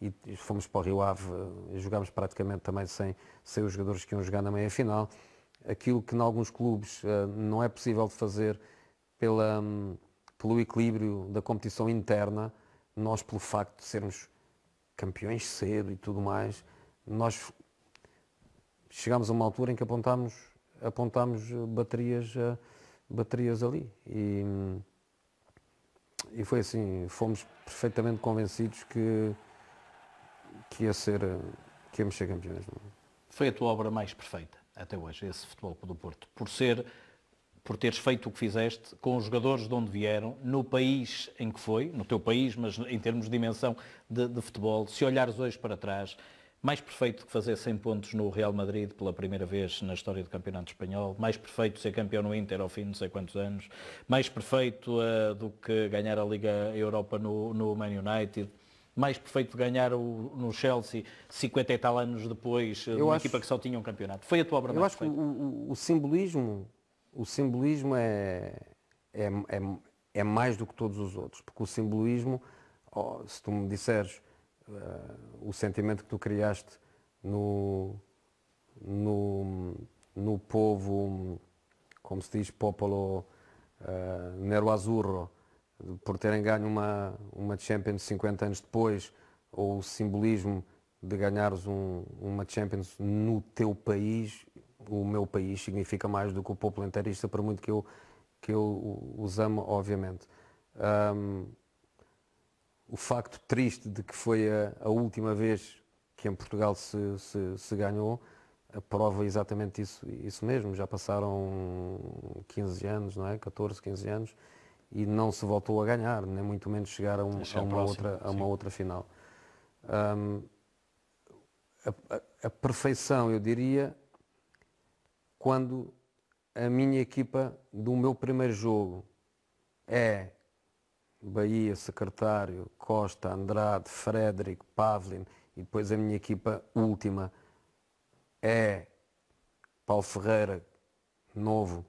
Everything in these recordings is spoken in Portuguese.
e fomos para o Rio Ave, eh, e jogámos praticamente também sem, sem os jogadores que iam jogar na meia-final. Aquilo que em alguns clubes eh, não é possível de fazer pela, hum, pelo equilíbrio da competição interna, nós pelo facto de sermos campeões cedo e tudo mais, nós chegámos a uma altura em que apontámos, apontámos eh, baterias, baterias ali. E, hum, e foi assim, fomos perfeitamente convencidos que, que ia ser, que íamos ser campeões. Foi a tua obra mais perfeita até hoje, esse futebol do Porto, por ser, por teres feito o que fizeste com os jogadores de onde vieram, no país em que foi, no teu país, mas em termos de dimensão de, de futebol, se olhares hoje para trás, mais perfeito que fazer 100 pontos no Real Madrid pela primeira vez na história do Campeonato Espanhol, mais perfeito ser campeão no Inter ao fim de não sei quantos anos, mais perfeito uh, do que ganhar a Liga Europa no, no Man United, mais perfeito de ganhar o, no Chelsea 50 e tal anos depois de eh, uma acho, equipa que só tinha um campeonato. Foi a tua obra eu mais Eu acho perfeita. que o, o, o, simbolismo, o simbolismo é, é, é, é mais do que todos os outros, porque o simbolismo, oh, se tu me disseres uh, o sentimento que tu criaste no, no, no povo, como se diz, popolo uh, nero azzurro, por terem ganho uma, uma Champions 50 anos depois, ou o simbolismo de ganhares um, uma Champions no teu país, o meu país significa mais do que o povo inteirista, por muito que eu, que eu os amo, obviamente. Um, o facto triste de que foi a, a última vez que em Portugal se, se, se ganhou prova é exatamente isso, isso mesmo. Já passaram 15 anos, não é? 14, 15 anos e não se voltou a ganhar, nem muito menos chegar a, um, a uma, outra, a uma outra final. Um, a, a, a, perfeição, eu diria, quando a minha equipa do meu primeiro jogo é Bahia, secretário, Costa, Andrade, Frederico, Pavlin e depois a minha equipa última é Paulo Ferreira, novo,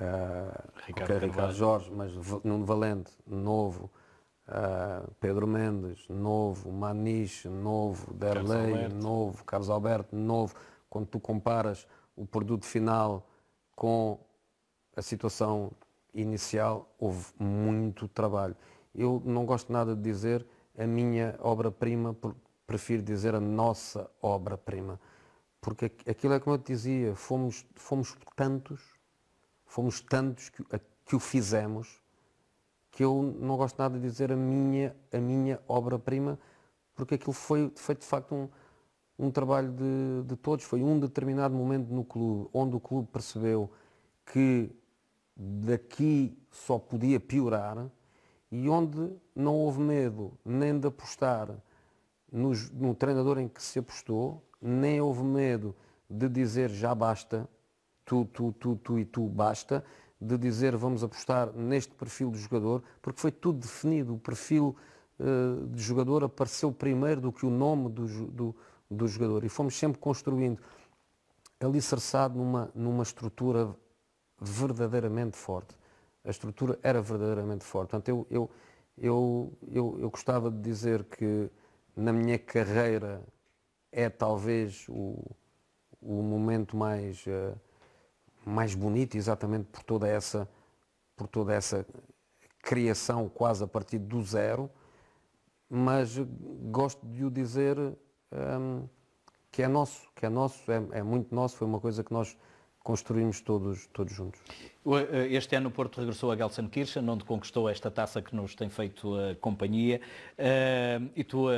uh, Ricardo, é Ricardo Jorge, mas Nuno Valente, novo, uh, Pedro Mendes, novo, Maniche, novo, Derlei, novo, Carlos Alberto, novo. Quando tu comparas o produto final com a situação inicial houve muito trabalho. Eu não gosto nada de dizer a minha obra-prima, prefiro dizer a nossa obra-prima. Porque aquilo é como eu te dizia, fomos, fomos tantos, fomos tantos que, a, que o fizemos, que eu não gosto nada de dizer a minha, a minha obra-prima, porque aquilo foi, foi de facto um, um trabalho de, de todos. Foi um determinado momento no clube, onde o clube percebeu que daqui só podia piorar e onde não houve medo nem de apostar no, no treinador em que se apostou, nem houve medo de dizer já basta, tu, tu, tu, tu e tu basta, de dizer vamos apostar neste perfil de jogador, porque foi tudo definido. O perfil uh, de jogador apareceu primeiro do que o nome do, do, do jogador e fomos sempre construindo alicerçado numa, numa estrutura verdadeiramente forte. A estrutura era verdadeiramente forte. Portanto, eu, eu, eu, eu, eu gostava de dizer que na minha carreira é talvez o, o momento mais, uh, mais bonito, exatamente por toda essa, por toda essa criação quase a partir do zero, mas gosto de o dizer um, ehm, que é nosso, que é nosso, é, é muito nosso, foi uma coisa que nós construímos todos, todos juntos. Eh, este ano o Porto regressou a Gelsenkirchen, onde conquistou esta taça que nos tem feito a eh, companhia. Eh, e tu